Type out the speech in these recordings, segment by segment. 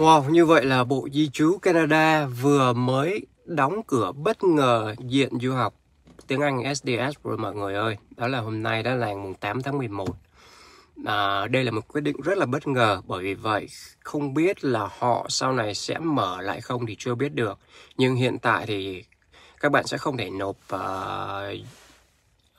Wow, như vậy là Bộ Di trú Canada vừa mới đóng cửa bất ngờ diện du học tiếng Anh SDS rồi mọi người ơi. Đó là hôm nay đó là ngày 8 tháng 11. À, đây là một quyết định rất là bất ngờ bởi vì vậy không biết là họ sau này sẽ mở lại không thì chưa biết được. Nhưng hiện tại thì các bạn sẽ không thể nộp uh,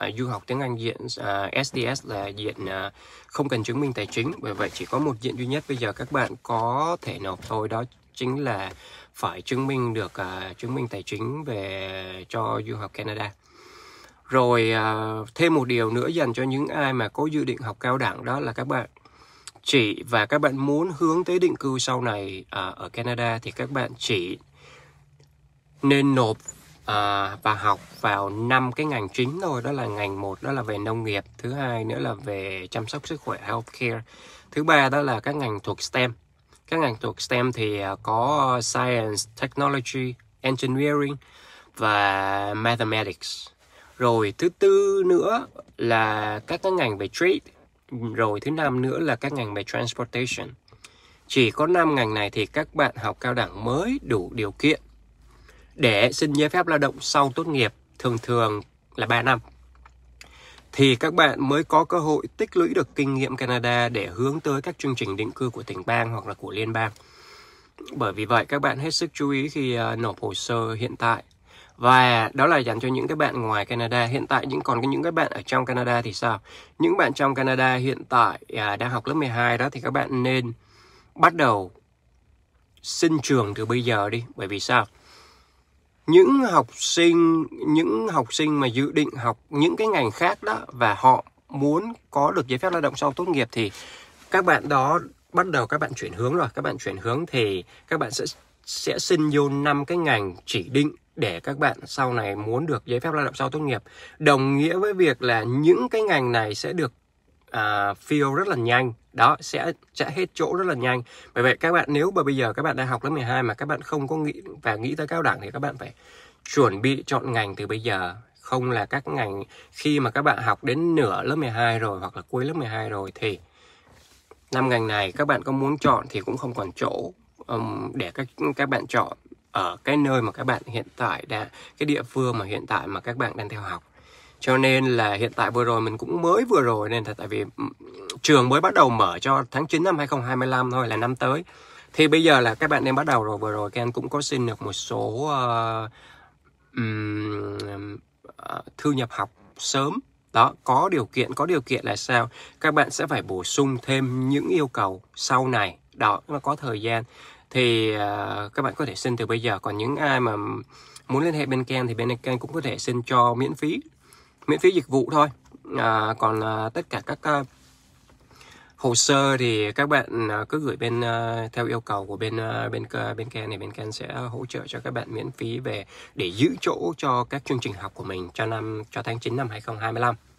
À, du học tiếng Anh diện à, SDS là diện à, không cần chứng minh tài chính bởi vậy chỉ có một diện duy nhất bây giờ các bạn có thể nộp thôi đó chính là phải chứng minh được à, chứng minh tài chính về cho du học Canada rồi à, thêm một điều nữa dành cho những ai mà có dự định học cao đẳng đó là các bạn chỉ và các bạn muốn hướng tới định cư sau này à, ở Canada thì các bạn chỉ nên nộp à, và học vào năm cái ngành chính thôi đó là ngành một đó là về nông nghiệp thứ hai nữa là về chăm sóc sức khỏe healthcare thứ ba đó là các ngành thuộc STEM các ngành thuộc STEM thì ờ, có science technology engineering và mathematics rồi thứ tư nữa là các cái ngành về trade rồi thứ năm nữa là các ngành về transportation chỉ có 5 ngành này thì các bạn học cao đẳng mới đủ điều kiện để xin giấy phép lao động sau tốt nghiệp thường thường là 3 năm thì các bạn mới có cơ hội tích lũy được kinh nghiệm Canada để hướng tới các chương trình định cư của tỉnh bang hoặc là của liên bang. Bởi vì vậy các bạn hết sức chú ý khi ờ, nộp hồ sơ hiện tại. Và đó là dành cho những các bạn ngoài Canada. Hiện tại những còn những các bạn ở trong Canada thì sao? Những bạn trong Canada hiện tại à, đang học lớp 12 đó thì các bạn nên bắt đầu xin trường từ bây giờ đi. Bởi vì sao? những học sinh những học sinh mà dự định học những cái ngành khác đó và họ muốn có được giấy phép lao động sau tốt nghiệp thì các bạn đó bắt đầu các bạn chuyển hướng rồi các bạn chuyển hướng thì các bạn sẽ sẽ xin vô năm cái ngành chỉ định để các bạn sau này muốn được giấy phép lao động sau tốt nghiệp đồng nghĩa với việc là những cái ngành này sẽ được uh, à, fill rất là nhanh đó sẽ sẽ hết chỗ rất là nhanh bởi vậy các bạn nếu mà bây giờ các bạn đang học lớp 12 mà các bạn không có nghĩ và nghĩ tới cao đẳng thì các bạn phải chuẩn bị chọn ngành từ bây giờ không là các ngành khi mà các bạn học đến nửa lớp 12 rồi hoặc là cuối lớp 12 rồi thì năm ngành này các bạn có muốn chọn thì cũng không còn chỗ um, để các các bạn chọn ở cái nơi mà các bạn hiện tại đã cái địa phương mà hiện tại mà các bạn đang theo học cho nên là hiện tại vừa rồi mình cũng mới vừa rồi nên là tại vì ừ, trường mới bắt đầu mở cho tháng 9 năm 2025 thôi là năm tới thì bây giờ là các bạn em bắt đầu rồi vừa rồi Ken cũng có xin được một số uh, ờ, um, uh, ờ, thư nhập học sớm đó có điều kiện có điều kiện là sao các bạn sẽ phải bổ sung thêm những yêu cầu sau này đó nó có thời gian thì uh, các bạn có thể xin từ bây giờ còn những ai mà muốn liên hệ bên Ken thì bên Ken cũng có thể xin cho miễn phí miễn phí dịch vụ thôi à, còn à, tất cả các à, hồ sơ thì các bạn à, cứ gửi bên à, theo yêu cầu của bên à, bên bên Ken này bên Ken sẽ hỗ trợ cho các bạn miễn phí về để giữ chỗ cho các chương trình học của mình cho năm cho tháng 9 năm 2025.